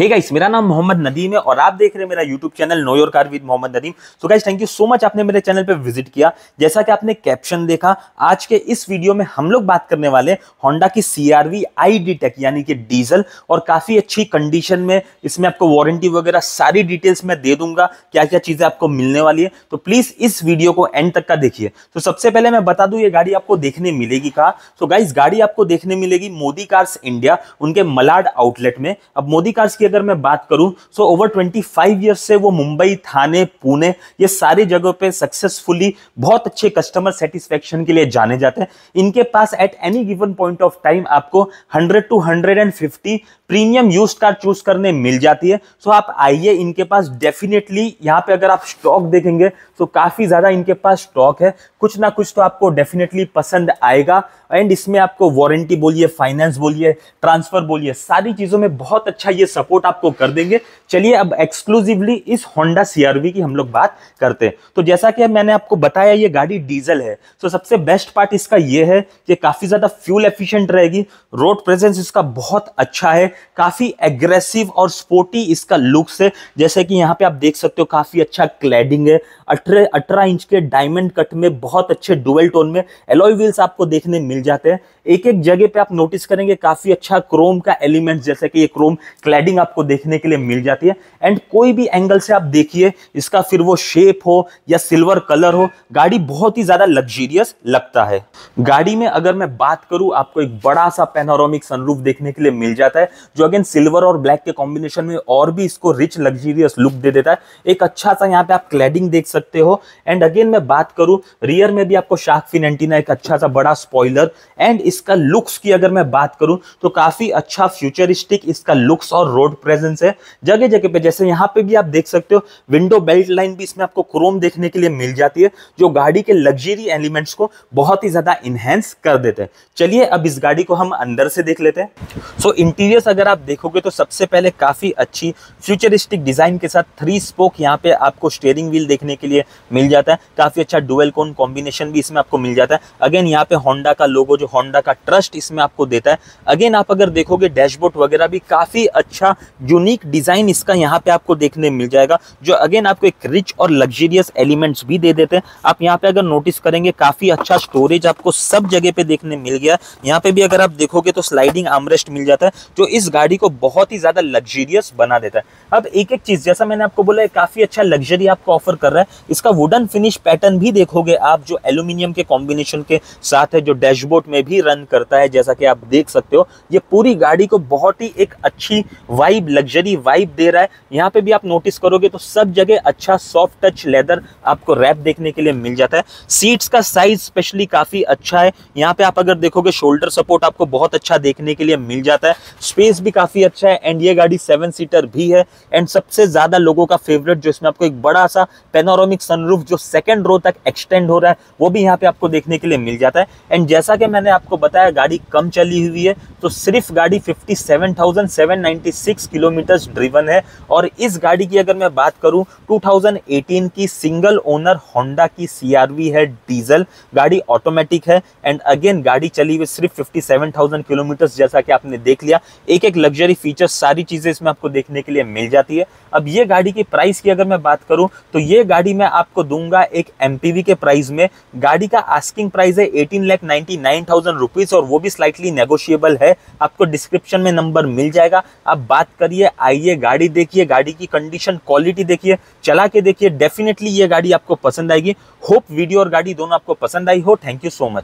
hey guys मेरा नाम मोहम्मद नदीम है और आप देख रहे हैं मेरा YouTube channel know your car with Mohammad Nadeem so guys thank you so much आपने मेरे चैनल पे विजिट किया जैसा कि आपने कैप्शन देखा आज के इस वीडियो में हम लोग बात करने वाले होंडा की सी आर टेक यानी कि डीजल और काफ़ी अच्छी कंडीशन में इसमें आपको वारंटी वगैरह सारी डिटेल्स मैं दे दूंगा क्या क्या चीज़ें आपको मिलने वाली है तो प्लीज़ इस वीडियो को एंड तक का देखिए तो सबसे पहले मैं बता दू ये गाड़ी आपको देखने मिलेगी कहा तो गाइस गाड़ी आपको देखने मिलेगी मोदी कार्स इंडिया उनके मलाड आउटलेट में अब मोदी कार्स की अगर मैं बात करूं सो ओवर 25 इयर्स से वो मुंबई थाने पुणे ये सारी जगहों पे सक्सेसफुली बहुत अच्छे कस्टमर सेटिस्फेक्शन के लिए जाने जाते हैं इनके पास at any given point of time आपको 100 to 150 premium use car choose करने मिल जाती है सो आप आइए इनके पास डेफिनेटली यहाँ पे अगर आप स्टॉक देखेंगे तो काफ़ी ज़्यादा इनके पास स्टॉक है कुछ ना कुछ तो आपको डेफिनेटली पसंद आएगा एंड इसमें आपको वारंटी बोलिए फाइनेंस बोलिए ट्रांसफ़र बोलिए सारी चीज़ों में बहुत अच्छा ये सपोर्ट आपको कर देंगे चलिए अब एक्सक्लूसिवली इस होंडा सीआरवी की हम लोग बात करते हैं तो जैसा कि मैंने आपको बताया ये गाड़ी डीजल है तो सबसे बेस्ट पार्ट इसका ये है कि काफ़ी ज़्यादा फ्यूल एफिशियंट रहेगी रोड प्रेजेंस इसका बहुत अच्छा है काफी एग्रेसिव और स्पोर्टी इसका लुक्स है जैसे कि यहाँ पे आप देख सकते हो काफी अच्छा क्लैडिंग है अठारह अठारह इंच के डायमंड कट में बहुत अच्छे डुअल टोन में एलोई व्हील्स आपको देखने मिल जाते हैं एक एक जगह पे आप नोटिस करेंगे काफी अच्छा क्रोम का एलिमेंट जैसे कि ये क्रोम क्लैडिंग आपको देखने के लिए मिल जाती है एंड कोई भी एंगल से आप देखिए इसका फिर वो शेप हो या सिल्वर कलर हो गाड़ी बहुत ही ज्यादा लग्जीरियस लगता है गाड़ी में अगर मैं बात करूं आपको एक बड़ा सा पेनारोमिक सनरूफ देखने के लिए मिल जाता है जो अगेन सिल्वर और ब्लैक के कॉम्बिनेशन में और भी इसको रिच लग्जीरियस लुक दे देता है एक अच्छा सा यहाँ पे आप क्लैडिंग देख सकते हो एंड अगेन मैं बात करूं रियर में भी आपको शार्क फिन एंटीना एक अच्छा सा बड़ा स्पॉइलर एंड इसका लुक्स की अगर मैं बात करूं तो काफी अच्छा फ्यूचरिस्टिक इसका लुक्स और रोड प्रेजेंस है जगह जगह पे जैसे यहाँ पे भी आप देख सकते हो विंडो बेल्ट लाइन भी इसमें आपको क्रोम देखने के लिए मिल जाती है जो गाड़ी के लग्जरी एलिमेंट्स को बहुत ही ज्यादा इनहेंस कर देते हैं चलिए अब इस गाड़ी को हम अंदर से देख लेते हैं सो so, अगर अगर आप देखोगे तो सबसे पहले काफ़ी अच्छी फ्यूचरिस्टिक डिज़ाइन के साथ थ्री स्पोक यहाँ पे आपको स्टेयरिंग व्हील देखने के लिए मिल जाता है काफ़ी अच्छा डुअल कोन कॉम्बिनेशन भी इसमें आपको मिल जाता है अगेन यहाँ पे होंडा का लोगो जो होंडा का ट्रस्ट इसमें आपको देता है अगेन आप अगर देखोगे डैशबोर्ड वगैरह भी काफ़ी अच्छा यूनिक डिज़ाइन इसका यहाँ पे आपको देखने मिल जाएगा जो अगेन आपको एक रिच और लग्जरियस एलिमेंट्स भी दे देते हैं आप यहाँ पे अगर नोटिस करेंगे काफ़ी अच्छा स्टोरेज आपको सब जगह पे देखने मिल गया यहाँ पे भी अगर आप देखोगे तो स्लाइडिंग आमरेस्ट मिल जाता है जो इस गाड़ी को बहुत ही ज़्यादा लग्जरियस बना देता है अब एक एक चीज़ जैसा मैंने आपको बोला है काफ़ी अच्छा लग्जरी आपको ऑफर कर रहा है इसका वुडन फिनिश पैटर्न भी देखोगे आप जो एल्यूमिनियम के कॉम्बिनेशन के साथ है जो डैशबोर्ड में भी रन करता है जैसा कि आप देख सकते हो ये पूरी गाड़ी को बहुत ही एक अच्छी वाइब लग्जरी वाइब दे रहा है यहाँ पे भी आप नोटिस करोगे तो सब जगह अच्छा सॉफ्ट टच लेदर आपको रैप देखने के लिए मिल जाता है सीट्स का साइज स्पेशली काफ़ी अच्छा है यहाँ पे आप अगर देखोगे शोल्डर सपोर्ट आपको बहुत अच्छा देखने के लिए मिल जाता है स्पेस स्पेस भी काफ़ी अच्छा है एंड ये गाड़ी सेवन सीटर भी है एंड सबसे ज़्यादा लोगों का फेवरेट जो इसमें आपको एक बड़ा सा पेनोरोमिक सनरूफ जो सेकंड रो तक एक्सटेंड हो रहा है वो भी यहाँ पे आपको देखने के लिए मिल जाता है एंड जैसा कि मैंने आपको बताया गाड़ी कम चली हुई है तो सिर्फ गाड़ी फिफ्टी सेवन थाउजेंड सेवन है और इस गाड़ी की अगर मैं बात करूँ टू की सिंगल ओनर होंडा की सी है डीजल गाड़ी ऑटोमेटिक है एंड अगेन गाड़ी चली हुई सिर्फ फिफ्टी किलोमीटर जैसा कि आपने देख लिया एक एक एक लग्जरी फीचर सारी चीज़ें इसमें आपको देखने के लिए मिल जाती है अब ये गाड़ी की प्राइस की अगर मैं बात करूं तो ये गाड़ी मैं आपको दूंगा एक एम के प्राइस में गाड़ी का आस्किंग प्राइस है eighteen lakh ninety nine thousand rupees और वो भी स्लाइटली नेगोशिएबल है आपको डिस्क्रिप्शन में नंबर मिल जाएगा आप बात करिए आइए गाड़ी देखिए गाड़ी की कंडीशन क्वालिटी देखिए चला के देखिए डेफिनेटली ये गाड़ी आपको पसंद आएगी होप वीडियो और गाड़ी दोनों आपको पसंद आई हो थैंक यू सो मच